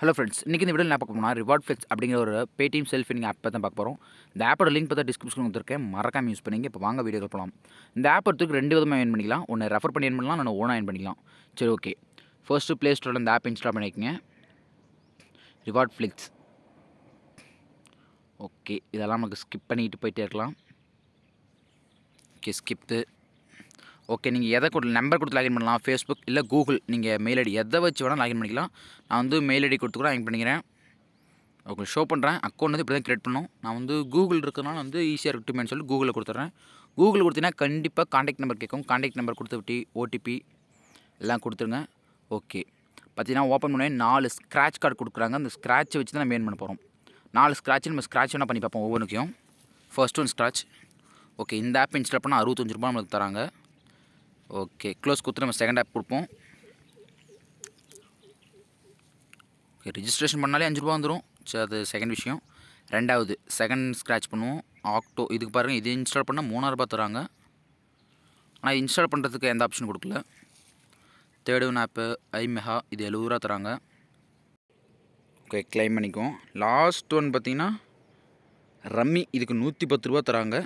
hello friends இன்றைக்கி இந்த video நான் பார்க்க போனால் ரிவார்ட் ஃப்ளெக்ஸ் அப்படிங்கிற ஒரு பேடிஎம் செல்ஃபி நீங்கள் ஆப் தான் பார்க்க போகிறோம் இந்த ஆப்போட லிங்க் பார்த்தா டிஸ்கிரிப்ஷன் வந்துருக்கேன் மறக்காம யூஸ் பண்ணிங்க இப்போ வாங்க வீடியோ போகலாம் இந்த ஆப் எடுத்துக்கு ரெண்டு விதமாக ஏன் பண்ணிக்கலாம் ஒன்று ரெஃபர் பண்ணி ஏன் பண்ணலாம் ஒன்று ஓனாக ஏன் பண்ணிக்கலாம் சரி ஓகே ஃபர்ஸ்ட்டு ப்ளே ஸ்டோரில் இந்த ஆப் இன்ஸ்டால் பண்ணிக்கங்க ரிவார்ட் ஃபிளிக்ஸ் ஓகே இதெல்லாம் நமக்கு ஸ்கிப் பண்ணிக்கிட்டு போயிட்டே இருக்கலாம் ஓகே ஸ்கிப்து ஓகே நீங்கள் எதை கொடு நம்பர் கொடுத்து லாகின் பண்ணலாம் ஃபேஸ்புக் இல்லை கூகுள் நீங்கள் மெயில் ஐடி எதை வச்சு வேணால் லாகின் பண்ணிக்கலாம் நான் வந்து மெயில் ஐடி கொடுத்து கூட லாகின் பண்ணிக்கிறேன் ஓகே ஷோ பண்ணுறேன் அக்கௌண்ட் வந்து இப்படி தான் க்ரியேட் பண்ணும் நான் வந்து கூகுள் இருக்கிறனால வந்து ஈஸியாக இருக்குமேனு சொல்லி கூகுளில் கொடுத்துட்றேன் கூகுள் கொடுத்தீங்கன்னா கண்டிப்பாக காண்டாக்ட் நம்பர் கேட்கும் காண்டாக்ட் நம்பர் கொடுத்துவிட்டு ஓடிபி எல்லாம் கொடுத்துருங்க ஓகே பார்த்தீங்கன்னா ஓப்பன் பண்ணி நாலு ஸ்க்ராட்ச் கார்டு கொடுக்குறாங்க அந்த ஸ்க்ராட்சை வச்சு தான் நம்ம பண்ண போகிறோம் நாலு ஸ்க்ராட்ச் நம்ம ஸ்க்ராட்ச் வேணால் பண்ணி பார்ப்போம் ஒவ்வொன்றுக்கும் ஃபர்ஸ்ட் ஒன் ஸ்க்ராட்ச் ஓகே இந்த ஆப் இன்ஸ்டால் பண்ணால் அறுபத்தஞ்சு ரூபா நம்மளுக்கு தராங்க ஓகே க்ளோஸ் கொடுத்து நம்ம செகண்ட் ஆப் கொடுப்போம் ஓகே ரிஜிஸ்ட்ரேஷன் பண்ணாலே அஞ்சு ரூபா வந்துடும் சரி அது செகண்ட் விஷயம் ரெண்டாவது செகண்ட் ஸ்க்ராட்ச் பண்ணுவோம் ஆக்டோ இதுக்கு பாருங்கள் இது இன்ஸ்டால் பண்ணால் மூணாயிரரூபா தராங்க ஆனால் இன்ஸ்டால் பண்ணுறதுக்கு எந்த ஆப்ஷன் கொடுக்கல ஒன் ஆப்பு ஐமெஹா இது எழுபது ரூபா தராங்க ஓகே கிளைம் பண்ணிக்குவோம் லாஸ்ட் ஒன் பார்த்திங்கன்னா ரம்மி இதுக்கு நூற்றி பத்து ரூபா தராங்க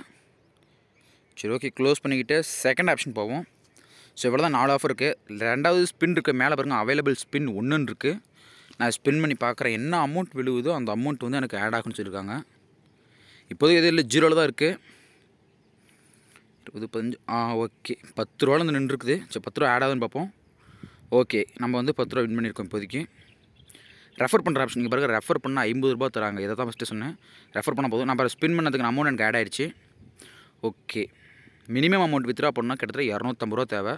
சரி ஓகே க்ளோஸ் பண்ணிக்கிட்டு செகண்ட் ஆப்ஷன் போவோம் ஸோ இவ்வளோ தான் நாலு ஆஃபர் இருக்குது ரெண்டாவது ஸ்பின் இருக்குது மேலே பாருங்கள் அவைலபிள் ஸ்பின் ஒன்றுன்னு இருக்குது நான் ஸ்பின் பண்ணி பார்க்குறேன் என்ன அமௌண்ட் விழுவுதோ அந்த அமௌண்ட் வந்து எனக்கு ஆட் ஆகும்னு சொல்லியிருக்காங்க இப்போதைக்கு எதுவும் இல்லை ஜீரோவில் தான் இருக்குது இருபது பதினஞ்சு ஆ ஓகே பத்து ரூபாலேருந்து நின்றுருக்குது சரி பத்து ரூபா ஆட் ஆகுதுன்னு பார்ப்போம் ஓகே நம்ம வந்து பத்து ரூபா வின் பண்ணியிருக்கோம் இப்போதைக்கு ரெஃபர் பண்ணுற ஆப்ஷன் நீங்கள் பாருங்கள் ரெஃபர் பண்ணால் ஐம்பது ரூபா தராங்க இதை தான் ஃபஸ்ட்டு சொன்னேன் ரெஃபர் பண்ண போதும் நான் ஸ்பின் பண்ணதுக்கு அமௌண்ட் எனக்கு ஆட் ஆகிடுச்சு ஓகே மினிமம் அமௌண்ட் வித்ரா பண்ணால் கிட்டத்தட்ட இரநூத்தம்பது ரூபா தேவை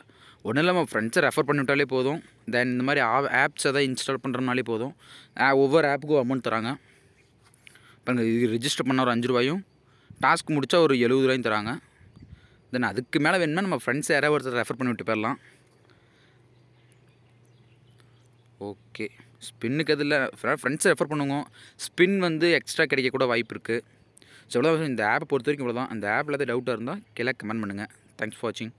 ஒன்றும் இல்லாமல் ஃப்ரெண்ட்ஸை ரெஃபர் பண்ணிவிட்டாலே போதும் தென் இந்த மாதிரி ஆப் ஆப்ஸ் எதாவது இன்ஸ்டால் பண்ணுறனாலே போதும் ஒவ்வொரு ஆப்புக்கும் அமௌண்ட் தராங்க இப்போ இது ரிஜிஸ்டர் பண்ண ஒரு அஞ்சு ரூபாயும் டாஸ்க் முடித்தா ஒரு எழுபது ரூபாயும் தராங்க தென் அதுக்கு மேலே வேணுமே நம்ம ஃப்ரெண்ட்ஸ் யாராவது ஒருத்தர் ரெஃபர் பண்ணி விட்டு போயிடலாம் ஓகே ஸ்பின்னுக்கு அதில் ஃப்ரெண்ட்ஸை ரெஃபர் பண்ணுவோம் ஸ்பின் வந்து எக்ஸ்ட்ரா கிடைக்கக்கூட வாய்ப்பு இருக்குது ஸோ இவ்வளோ இந்த ஆப் பொறுத்த வரைக்கும் இவ்வளோ தான் அந்த ஆப்பில் எதாவது டவுட்டாக இருந்தால் கீழே கமெண்ட் பண்ணுங்கள் தேங்க்ஸ் ஃபார் வாட்சிங்